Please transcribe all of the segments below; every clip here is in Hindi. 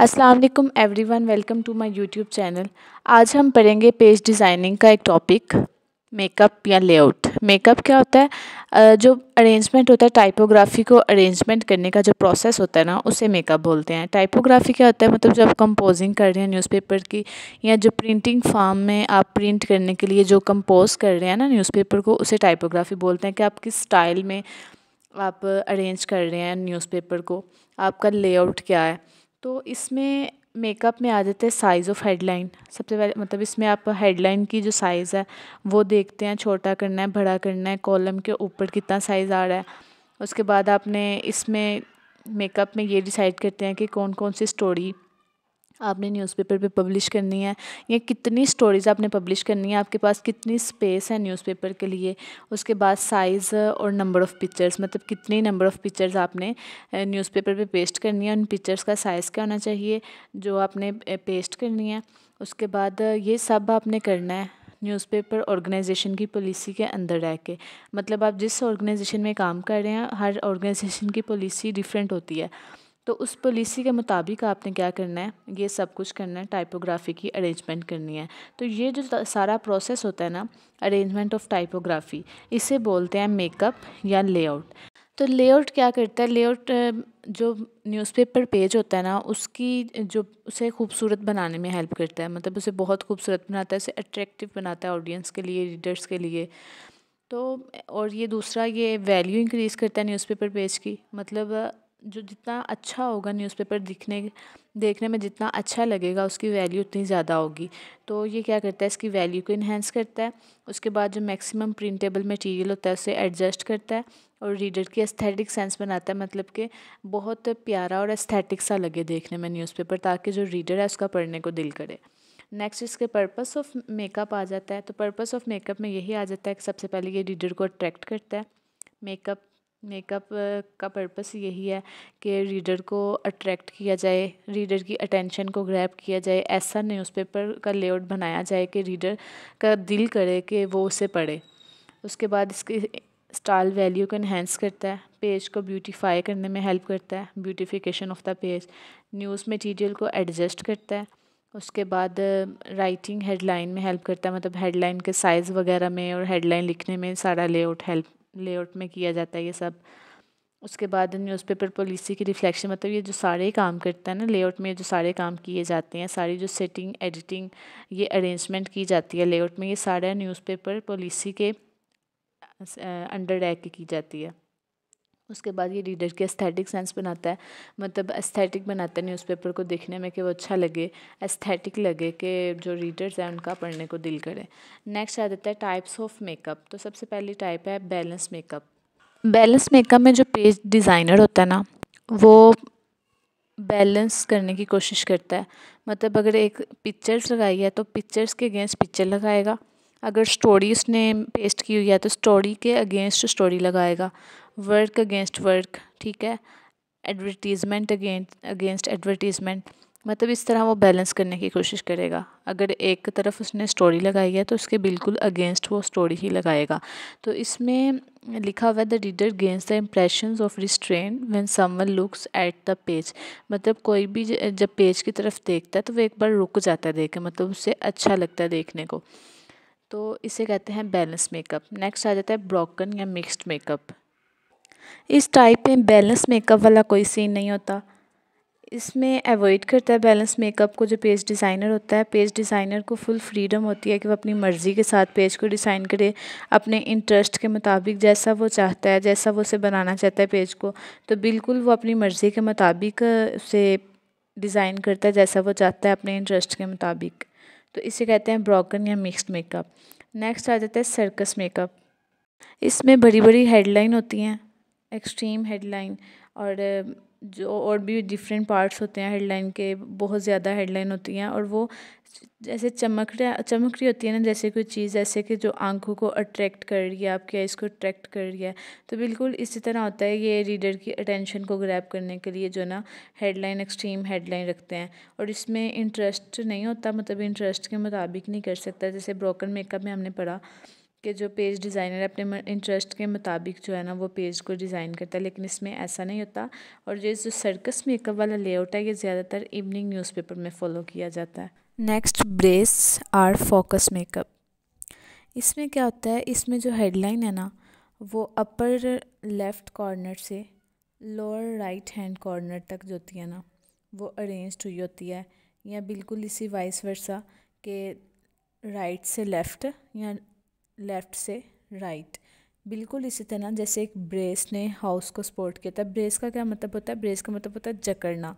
अस्सलाम वालेकुम everyone welcome to my YouTube channel आज हम पढ़ेंगे पेज डिज़ाइनिंग का एक टॉपिक मेकअप या लेआउट मेकअप क्या होता है जो अरेंजमेंट होता है टाइपोग्राफी को अरेंजमेंट करने का जो प्रोसेस होता है ना उसे मेकअप बोलते हैं टाइपोग्राफी क्या होता है मतलब जब कंपोजिंग कर रहे हैं न्यूज़पेपर की या जो प्रिंटिंग फार्म में आप प्रिंट करने के लिए जो कंपोज कर रहे हैं ना न्यूज़पेपर को उसे टाइपोग्राफी बोलते हैं कि आप किस स्टाइल में आप अरेंज कर रहे हैं न्यूज़पेपर को आपका लेआउट क्या है तो इसमें मेकअप में आ जाते हैं साइज़ ऑफ हेडलाइन सबसे पहले मतलब इसमें आप हेडलाइन की जो साइज़ है वो देखते हैं छोटा करना है बड़ा करना है कॉलम के ऊपर कितना साइज़ आ रहा है उसके बाद आपने इसमें मेकअप में ये डिसाइड करते हैं कि कौन कौन सी स्टोरी आपने न्यूज़पेपर पे पब्लिश करनी है या कितनी स्टोरीज़ आपने पब्लिश करनी है आपके पास कितनी स्पेस है न्यूज़पेपर के लिए उसके बाद साइज़ और नंबर ऑफ़ पिक्चर्स मतलब कितने नंबर ऑफ़ पिक्चर्स आपने न्यूज़पेपर पे पेस्ट करनी है उन पिक्चर्स का साइज़ क्या होना चाहिए जो आपने पेस्ट करनी है उसके बाद ये सब आपने करना है न्यूज़पेपर ऑर्गेनाइजेशन की पॉलिसी के अंदर रह के मतलब आप जिस ऑर्गेनाइजेशन में काम कर रहे हैं हर ऑर्गेनाइजेशन की पॉलिसी डिफरेंट होती है तो उस पॉलिसी के मुताबिक आपने क्या करना है ये सब कुछ करना है टाइपोग्राफी की अरेंजमेंट करनी है तो ये जो सारा प्रोसेस होता है ना अरेंजमेंट ऑफ टाइपोग्राफी इसे बोलते हैं मेकअप या लेआउट तो लेआउट क्या करता है लेआउट जो न्यूज़पेपर पेज होता है ना उसकी जो उसे खूबसूरत बनाने में हेल्प करता है मतलब उसे बहुत खूबसूरत बनाता है उसे अट्रैक्टिव बनाता है ऑडियंस के लिए रीडर्स के लिए तो और ये दूसरा ये वैल्यू इंक्रीज़ करता है न्यूज़पेपर पेज की मतलब जो जितना अच्छा होगा न्यूज़पेपर दिखने देखने में जितना अच्छा लगेगा उसकी वैल्यू उतनी ज़्यादा होगी तो ये क्या करता है इसकी वैल्यू को इन्हेंस करता है उसके बाद जो मैक्सिमम प्रिंटेबल मटेरियल होता है उसे एडजस्ट करता है और रीडर की एस्थेटिक सेंस बनाता है मतलब कि बहुत प्यारा और एस्थेटिक सा लगे देखने में न्यूज़पेपर ताकि जो रीडर है उसका पढ़ने को दिल करे नेक्स्ट इसके पर्पस ऑफ मेकअप आ जाता है तो पर्पस ऑफ मेकअप में यही आ जाता है कि सबसे पहले ये रीडर को अट्रैक्ट करता है मेकअप मेकअप का पर्पस यही है कि रीडर को अट्रैक्ट किया जाए रीडर की अटेंशन को ग्रैब किया जाए ऐसा न्यूज़पेपर का लेआउट बनाया जाए कि रीडर का दिल करे कि वो उसे पढ़े उसके बाद इसकी स्टाइल वैल्यू को इन्हेंस करता है पेज को ब्यूटीफाई करने में हेल्प करता है beautification of the page news material को एडजस्ट करता है उसके बाद राइटिंग हेडलाइन में हेल्प करता है मतलब हेडलाइन के साइज़ वगैरह में और हेडलाइन लिखने में सारा लेआउट हेल्प लेआउट में किया जाता है ये सब उसके बाद न्यूज़पेपर पॉलिसी की रिफ्लेक्शन मतलब ये जो सारे काम करता है ना लेआउट में जो सारे काम किए जाते हैं सारी जो सेटिंग एडिटिंग ये अरेंजमेंट की जाती है लेआउट में ये सारा न्यूज़पेपर पॉलिसी के अंडर रह के की जाती है उसके बाद ये रीडर के एस्थेटिक सेंस बनाता है मतलब एस्थेटिक बनाता है न्यूज़पेपर को देखने में कि वो अच्छा लगे एस्थेटिक लगे कि जो रीडर्स हैं उनका पढ़ने को दिल करे नेक्स्ट आ जाता है टाइप्स ऑफ मेकअप तो सबसे पहली टाइप है बैलेंस मेकअप बैलेंस मेकअप में जो पेज डिज़ाइनर होता है ना वो बैलेंस करने की कोशिश करता है मतलब अगर एक पिक्चर्स लगाई है तो पिक्चर्स के अगेंस्ट पिक्चर लगाएगा अगर स्टोरी उसने पेस्ट की हुई है तो स्टोरी के अगेंस्ट स्टोरी लगाएगा वर्क अगेंस्ट वर्क ठीक है एडवर्टीज़मेंट अगेंस्ट अगेंस्ट एडवर्टीज़मेंट मतलब इस तरह वो बैलेंस करने की कोशिश करेगा अगर एक तरफ उसने स्टोरी लगाई है तो उसके बिल्कुल अगेंस्ट वो स्टोरी ही लगाएगा तो इसमें लिखा हुआ है the reader gains the impression of restraint when someone looks at the page मतलब कोई भी जब पेज की तरफ देखता है तो वो एक बार रुक जाता है देख मतलब उससे अच्छा लगता है देखने को तो इसे कहते हैं बैलेंस मेकअप नेक्स्ट आ जाता है ब्रोकन या मिक्सड मेकअप इस टाइप में बैलेंस मेकअप वाला कोई सीन नहीं होता इसमें अवॉइड करता है बैलेंस मेकअप को जो पेज डिज़ाइनर होता है पेज डिज़ाइनर को फुल फ्रीडम होती है कि वो अपनी मर्ज़ी के साथ पेज को डिज़ाइन करे अपने इंटरेस्ट के मुताबिक जैसा वो चाहता है जैसा वो उसे बनाना चाहता है पेज को तो बिल्कुल वो अपनी मर्ज़ी के मुताबिक उसे डिज़ाइन करता है जैसा वो चाहता है अपने इंटरेस्ट के मुताबिक तो इसे कहते हैं ब्रोकन या मिक्सड मेकअप नेक्स्ट आ जाता है सर्कस मेकअप इसमें बड़ी बड़ी हेडलाइन होती हैं एक्सट्रीम हेडलाइन और जो और भी डिफरेंट पार्ट्स होते हैं हेडलाइन के बहुत ज़्यादा हेडलाइन होती हैं और वो जैसे चमक रहा चमक रही होती है ना जैसे कोई चीज़ ऐसे कि जो आंखों को अट्रैक्ट कर रही है आपकी आइज़ को अट्रैक्ट कर रही है तो बिल्कुल इसी तरह होता है ये रीडर की अटेंशन को ग्रैप करने के लिए जो ना हेडलाइन एक्सट्रीम हेडलाइन रखते हैं और इसमें इंटरेस्ट नहीं होता मतलब इंटरेस्ट के मुताबिक नहीं कर सकता जैसे ब्रोकन मेकअप में हमने पढ़ा कि जो पेज डिज़ाइनर अपने इंटरेस्ट के मुताबिक जो है ना वो पेज को डिज़ाइन करता है लेकिन इसमें ऐसा नहीं होता और ये जो सर्कस मेकअप वाला लेआउट है ये ज़्यादातर इवनिंग न्यूज़पेपर में फॉलो किया जाता है next brace or focus makeup इसमें क्या होता है इसमें जो हेडलाइन है ना वो अपर लेफ़्ट कॉर्नर से लोअर राइट हैंड कॉर्नर तक जो होती है ना वो अरेंज हुई होती है या बिल्कुल इसी वाइस वर्सा के राइट से लेफ़्ट या लेफ़्ट से राइट right. बिल्कुल इसी तरह जैसे एक ब्रेस ने हाउस को सपोर्ट किया था ब्रेस का क्या मतलब होता है ब्रेस का मतलब होता है जकड़ना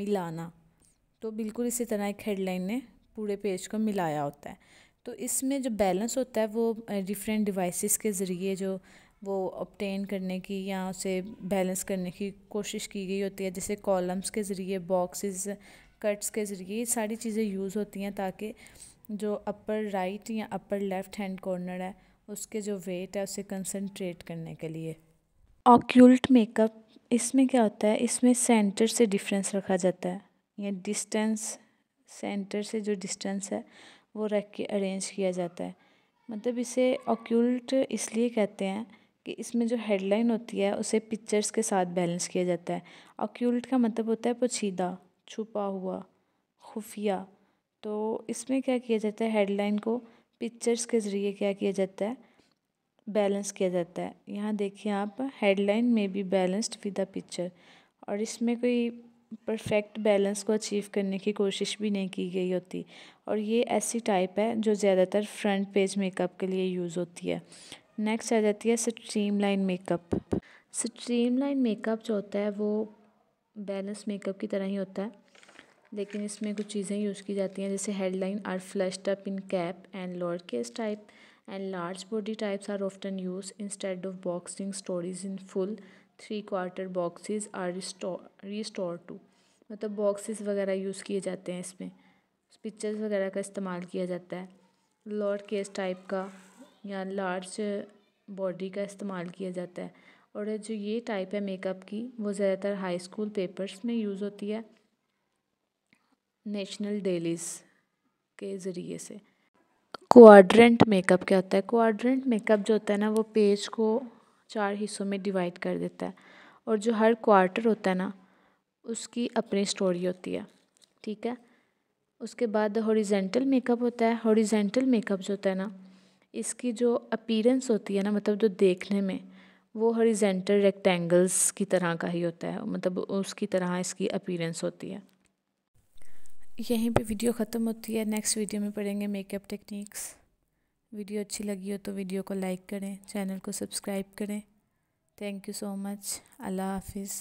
मिलाना तो बिल्कुल इसी तरह एक हेडलाइन ने पूरे पेज को मिलाया होता है तो इसमें जो बैलेंस होता है वो डिफरेंट डिवाइसेस के ज़रिए जो वो ऑप्टेन करने की या उसे बैलेंस करने की कोशिश की गई होती है जैसे कॉलम्स के ज़रिए बॉक्सेस कट्स के ज़रिए सारी चीज़ें यूज़ होती हैं ताकि जो अपर राइट या अपर लेफ़्ट हैंड कॉर्नर है उसके जो वेट है उसे कंसनट्रेट करने के लिए ऑक्यूल्ट मेकअप इसमें क्या होता है इसमें सेंटर से डिफरेंस रखा जाता है या डिस्टेंस सेंटर से जो डिस्टेंस है वो रख के अरेंज किया जाता है मतलब इसे ऑक्यूल्ट इसलिए कहते हैं कि इसमें जो हेडलाइन होती है उसे पिक्चर्स के साथ बैलेंस किया जाता है ऑक्यूल्ट का मतलब होता है पोछीदा छुपा हुआ खुफिया तो इसमें क्या किया जाता है हेडलाइन को पिक्चर्स के ज़रिए क्या किया जाता है बैलेंस किया जाता है यहाँ देखिए आप हेडलाइन में भी बैलेंस्ड विद द पिक्चर और इसमें कोई परफेक्ट बैलेंस को अचीव करने की कोशिश भी नहीं की गई होती और ये ऐसी टाइप है जो ज़्यादातर फ्रंट पेज मेकअप के लिए यूज़ होती है नेक्स्ट आ जाती है stream line makeup stream line makeup जो होता है वो बैलेंस मेकअप की तरह ही होता है लेकिन इसमें कुछ चीज़ें यूज़ की जाती हैं जैसे headline are flushed up in cap and lower case type and large body types are often use instead of boxing stories in full three quarter boxes are restore to मतलब बॉक्सेस वगैरह यूज़ किए जाते हैं इसमें पिक्चर्स वगैरह का इस्तेमाल किया जाता है लॉर्ड केस टाइप का या लार्ज बॉडी का इस्तेमाल किया जाता है और जो ये टाइप है मेकअप की वो ज़्यादातर हाई स्कूल पेपर्स में यूज़ होती है नेशनल डेलीज के ज़रिए से क्वाड्रेंट मेकअप क्या होता है क्वाड्रेंट मेकअप जो होता है ना वो पेज को चार हिस्सों में डिवाइड कर देता है और जो हर क्वार्टर होता है ना उसकी अपनी स्टोरी होती है ठीक है उसके बाद हॉरिजेंटल मेकअप होता है हॉरिजेंटल मेकअप जो होता है ना इसकी जो अपीरेंस होती है ना मतलब जो देखने में वो हॉरिजेंटल रेक्टेंगल्स की तरह का ही होता है मतलब उसकी तरह इसकी अपीरेंस होती है यहीं पे वीडियो ख़त्म होती है नेक्स्ट वीडियो में पढ़ेंगे मेकअप टेक्निक्स वीडियो अच्छी लगी हो तो वीडियो को लाइक करें चैनल को सब्सक्राइब करें थैंक यू सो मच अल्लाह हाफिज़